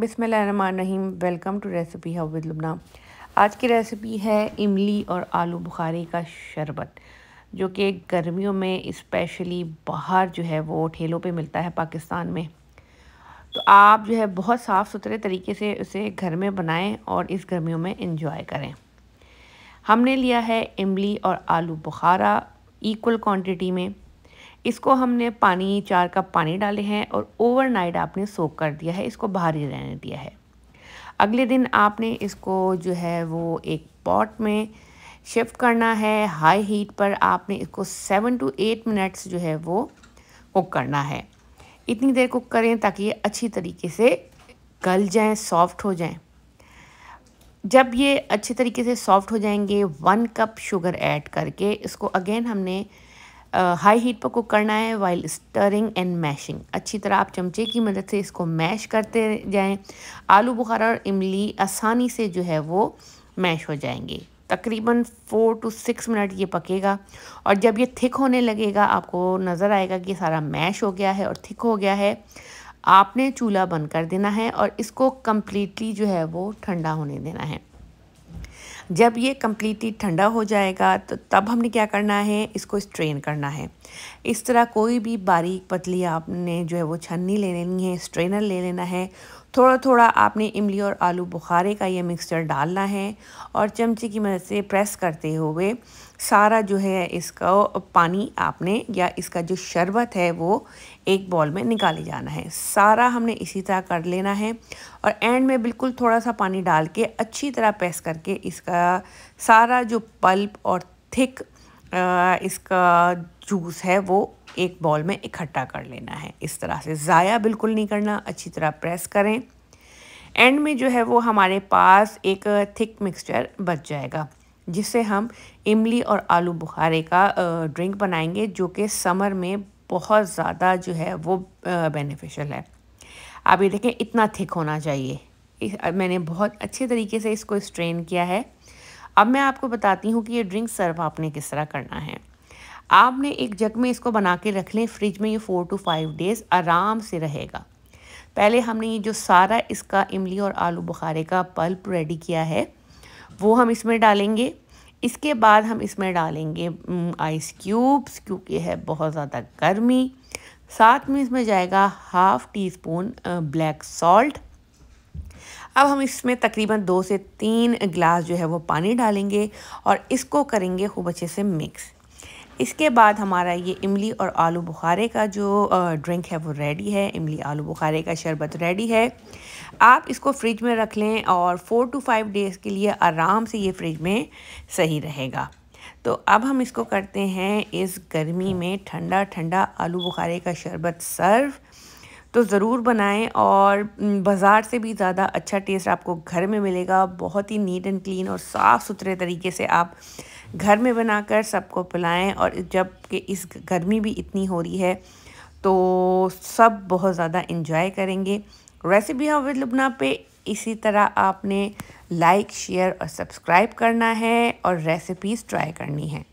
बिसमीम welcome to recipe how with Lubna आज की रेसिपी है इमली और आलू बुखारे का शरबत जो कि गर्मियों में स्पेशली बाहर जो है वो ठेलों पे मिलता है पाकिस्तान में तो आप जो है बहुत साफ़ सुथरे तरीके से उसे घर में बनाएं और इस गर्मियों में इंजॉय करें हमने लिया है इमली और आलू बुखारा इक्वल क्वांटिटी में इसको हमने पानी चार कप पानी डाले हैं और ओवरनाइट आपने सोक कर दिया है इसको बाहर ही रहने दिया है अगले दिन आपने इसको जो है वो एक पॉट में शिफ्ट करना है हाई हीट पर आपने इसको सेवन टू एट मिनट्स जो है वो कुक करना है इतनी देर कुक करें ताकि ये अच्छी तरीके से गल जाएं सॉफ्ट हो जाएं जब ये अच्छे तरीके से सॉफ्ट हो जाएंगे वन कप शुगर ऐड करके इसको अगेन हमने हाई हीट पर कुक करना है वाइल स्टरिंग एंड मैशिंग अच्छी तरह आप चमचे की मदद से इसको मैश करते जाएं आलू बुखारा और इमली आसानी से जो है वो मैश हो जाएंगे तकरीबन फ़ोर टू सिक्स मिनट ये पकेगा और जब ये थिक होने लगेगा आपको नज़र आएगा कि सारा मैश हो गया है और थिक हो गया है आपने चूल्हा बंद कर देना है और इसको कम्प्लीटली जो है वो ठंडा होने देना है जब ये कम्प्लीटली ठंडा हो जाएगा तो तब हमने क्या करना है इसको स्ट्रेन करना है इस तरह कोई भी बारीक पतली आपने जो है वो छन्नी ले लेनी है स्ट्रेनर ले लेना है थोड़ा थोड़ा आपने इमली और आलू बुखारे का ये मिक्सचर डालना है और चमचे की मदद से प्रेस करते हुए सारा जो है इसका पानी आपने या इसका जो शरबत है वो एक बॉल में निकाले जाना है सारा हमने इसी तरह कर लेना है और एंड में बिल्कुल थोड़ा सा पानी डाल के अच्छी तरह प्रेस करके इसका सारा जो पल्प और थिक इसका जूस है वो एक बॉल में इकट्ठा कर लेना है इस तरह से ज़ाया बिल्कुल नहीं करना अच्छी तरह प्रेस करें एंड में जो है वो हमारे पास एक थिक मिक्सचर बच जाएगा जिससे हम इमली और आलू बुखारे का ड्रिंक बनाएंगे जो कि समर में बहुत ज़्यादा जो है वो बेनिफिशियल है आप ये देखें इतना थिक होना चाहिए मैंने बहुत अच्छे तरीके से इसको स्ट्रेन किया है अब मैं आपको बताती हूँ कि ये ड्रिंक सर्व आपने किस तरह करना है आपने एक जग में इसको बना के रख लें फ्रिज में ये फ़ोर टू फाइव डेज़ आराम से रहेगा पहले हमने ये जो सारा इसका इमली और आलू बुखारे का पल्प रेडी किया है वो हम इसमें डालेंगे इसके बाद हम इसमें डालेंगे आइस क्यूब्स क्योंकि है बहुत ज़्यादा गर्मी साथ में इसमें जाएगा half teaspoon black salt अब हम इसमें तकरीबन दो से तीन गिलास जो है वो पानी डालेंगे और इसको करेंगे खूब अच्छे से मिक्स इसके बाद हमारा ये इमली और आलू बुखारे का जो ड्रिंक है वो रेडी है इमली आलू बुखारे का शरबत रेडी है आप इसको फ्रिज में रख लें और फ़ोर टू फाइव डेज़ के लिए आराम से ये फ्रिज में सही रहेगा तो अब हम इसको करते हैं इस गर्मी में ठंडा ठंडा आलू बुखारे का शरबत सर्व तो ज़रूर बनाएं और बाज़ार से भी ज़्यादा अच्छा टेस्ट आपको घर में मिलेगा बहुत ही नीट एंड क्लीन और साफ़ सुथरे तरीके से आप घर में बनाकर सबको पिलाएं और जब कि इस गर्मी भी इतनी हो रही है तो सब बहुत ज़्यादा इंजॉय करेंगे रेसिपी हाउ विद लुबना पे इसी तरह आपने लाइक शेयर और सब्सक्राइब करना है और रेसिपीज़ ट्राई करनी है